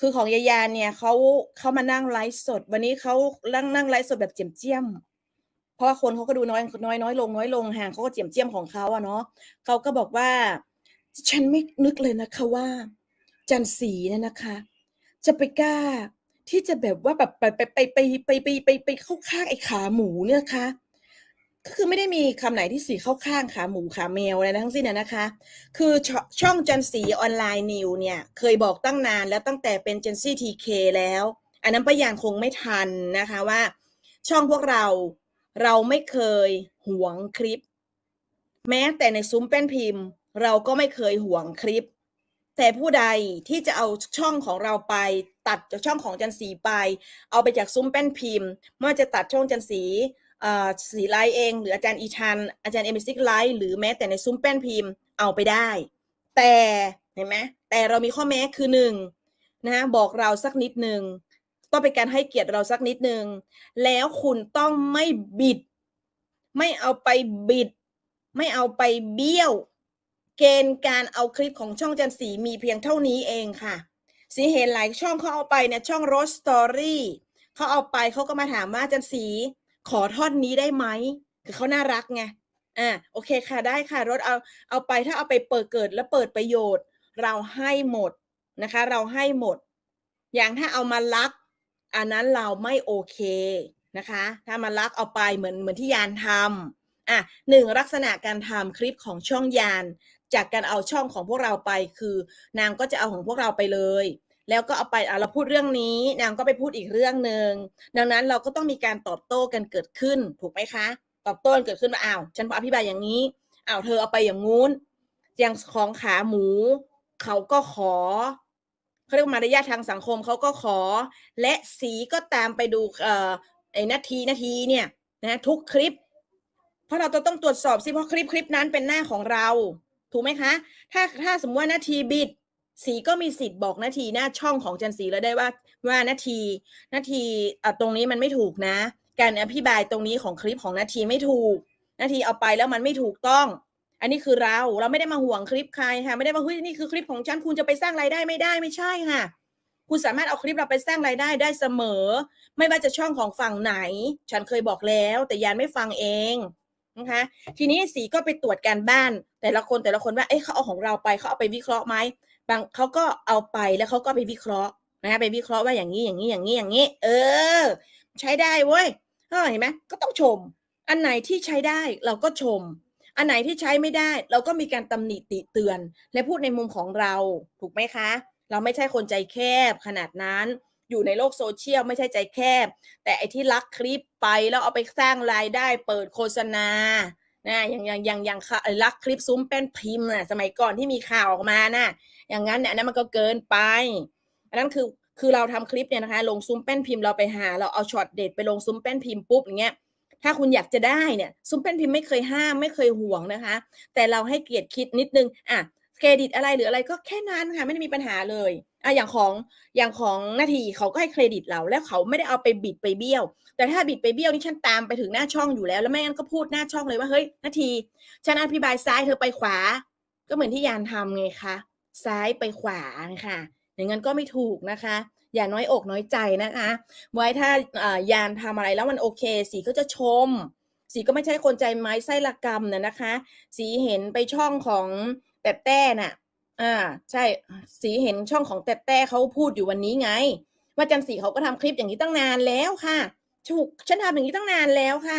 คือของยายาเนี่ยเขาเขามานั่งไลฟ์สด วันนี้เขานั่งนั่งไลฟ์สดแบบเจียมเจียมเพราะว่าคนเขาก็ดูน้อยน้อยน้อยลงน้อยลงห่างเขาก็เจียมเจียมของเขาอะเนาะเขาก็บอกว่าฉันไม่นึกเลยนะคะว่า จันสีเนี่ยนะคะ จะไปกล้าที่จะแบบว่าแบบไปไปไปไปไปไปไปเข้าข้างไอ้ขาหมูเนี่ยะคะคือไม่ได้มีคำไหนที่สีเข้าข้างขาหมูขาแมวอะไรทั้งสิ้นนะคะ คือชช่องจันสีออนไลน์นิวเนี่ยเคยบอกตั้งนาน แล้วตั้งแต่เป็นจันซี่ทีเคแล้ว อันนั้นประยางคงไม่ทันนะคะว่า ช่องพวกเราเราไม่เคยหวงคลิป แม้แต่ในซุ้มแป้นพิมพ์ เราก็ไม่เคยหวงคลิป แต่ผู้ใดที่จะเอาช่องของเราไปตัดจากช่องของจันสีไป เอาไปจากซุ้มแป้นพิมพ์ไม่ว่าจะตัดช่องจันสีสีไลท์เอง หรืออาจารย์อีชัน อาจารย์เอมิสติกไลท์หรือแม้แต่ในซุ้มแป้นพิมพ์เอาไปได้ แต่เห็นไหมแต่เรามีข้อแม้คือหนึ่งนะบอกเราสักนิดหนึ่งต้องเป็นการให้เกียรติเราสักนิดหนึ่งแล้วคุณต้องไม่บิด ไม่เอาไปบิด ไม่เอาไปเบี้ยว เกณฑ์การเอาคลิปของช่องจันสีมีเพียงเท่านี้เองค่ะ สีเห็นหลายช่องเขาเอาไปเนี่ยช่องโรสสตอรี่เขาเอาไปเขาก็มาถามว่าจันสีขอท่อนนี้ได้ไหม คือเขาน่ารักไง อ่า โอเคค่ะ ได้ค่ะ รถเอา เอาไป ถ้าเอาไปเปิดเกิดและเปิดประโยชน์ เราให้หมดนะคะ เราให้หมด อย่างถ้าเอามาลัก อันนั้นเราไม่โอเคนะคะ ถ้ามาลักเอาไปเหมือนเหมือนที่ยานทำอ่ะหนึ่งลักษณะการทำคลิปของช่องยานจากการเอาช่องของพวกเราไป คือ นางก็จะเอาของพวกเราไปเลยแล้วก็เอาไปเราพูดเรื่องนี้ นางก็ไปพูดอีกเรื่องหนึ่ง ดังนั้นเราก็ต้องมีการตอบโต้กันเกิดขึ้น ถูกไหมคะ ตอบโต้กันเกิดขึ้นว่า อ้าว ฉันอธิบายอย่างนี้ อ้าว เธอเอาไปอย่างงู้นอย่างของขาหมู เขาก็ขอเขาเรียกมารยาททางสังคม เขาก็ขอ และสีก็ตามไปดู เอ่อ ไอ้นาทีนาทีเนี่ย นะ ทุกคลิป เพราะเราต้องตรวจสอบสิเพราะคลิปคลิปนั้นเป็นหน้าของเรา ถูกไหมคะ ถ้าถ้าสมมติว่านาทีบิดสีก็มีสิทธิ์บอกนาทีหน้าช่องของจันสีแล้วได้ว่า ว่านาทีนาทีตรงนี้มันไม่ถูกนะ การอภิบายตรงนี้ของคลิปของนาทีไม่ถูกนาทีเอาไปแล้วมันไม่ถูกต้อง อันนี้คือเราเราไม่ได้มาห่วงคลิปใครค่ะไม่ได้มาเฮ้ยนี่คือคลิปของฉันคุณจะไปสร้างรายได้ไม่ได้ไม่ใช่ค่ะ คุณสามารถเอาคลิปเราไปสร้างรายได้ได้เสมอ ไม่ว่าจะช่องของฝั่งไหน ฉันเคยบอกแล้ว แต่ยานไม่ฟังเองนะคะ ทีนี้สีก็ไปตรวจการบ้าน แต่ละคนแต่ละคนว่า เอ๊ะเขาเอาของเราไปเขาเอาไปวิเคราะห์ไหมบางเขาก็เอาไปแล้วเขาก็ไปวิเคราะห์นะไปวิเคราะห์ว่าอย่างนี้อย่างนี้อย่างนี้อย่างนี้เออใช้ได้เว้ยเห็นไหมก็ต้องชม อันไหนที่ใช้ได้เราก็ชม อันไหนที่ใช้ไม่ได้เราก็มีการตำหนิติเตือน และพูดในมุมของเราถูกไหมคะ เราไม่ใช่คนใจแคบขนาดนั้นอยู่ในโลกโซเชียลไม่ใช่ใจแคบ แต่ไอที่ลักคลิปไปแล้วเอาไปสร้างรายได้เปิดโฆษณานะอย่างอย่างอย่างอย่างลักคลิปซุ้มแป้นพิมพ์นะสมัยก่อนที่มีข่าวออกมานะ่ะอย่างนั้นเนี่ยนั้นมันก็เกินไปนนั้นคือคือเราทำคลิปเนี่ยนะคะลงซุ้มแป้นพิมพ์เราไปหาเราเอาช็อตเด็ดไปลงซุ้มแป้นพิมพ์ปุ๊บอย่างเงี้ยถ้าคุณอยากจะได้เนี่ยซุ้มแป้นพิมพ์ไม่เคยห้ามไม่เคยห่วงนะคะ แต่เราให้เกียรติคิดนิดนึงอ่ะเครดิตอะไรหรืออะไรก็แค่นั้นค่ะไม่ได้มีปัญหาเลยอ่ะอย่างของอย่างของนาทีเขาก็ให้เครดิตเราแล้วเขาไม่ได้เอาไปบิดไปเบี้ยว แต่ถ้าบิดไปเบี้ยวนี่ฉันตามไปถึงหน้าช่องอยู่แล้ว แล้วแม่งั้นก็พูดหน้าช่องเลยว่าเฮ้ยนาทีฉันอธิบายซ้ายเธอไปขวา ก็เหมือนที่ยานทำไงคะ ซ้ายไปขวาค่ะอย่างนั้นก็ไม่ถูกนะคะ อย่าน้อยอกน้อยใจนะคะไว้ถ้ายานทำอะไรแล้วมันโอเคสีก็จะชม สีก็ไม่ใช่คนใจไม้ไส้ละกรรมนะนะคะ สีเห็นไปช่องของแปบแต้น่ะอ่า ใช่สีเห็นช่องของแต่แต่เขาพูดอยู่วันนี้ไง ว่าจันสีเขาก็ทำคลิปอย่างนี้ตั้งนานแล้วค่ะ ถูกฉันทำอย่างนี้ตั้งนานแล้วค่ะ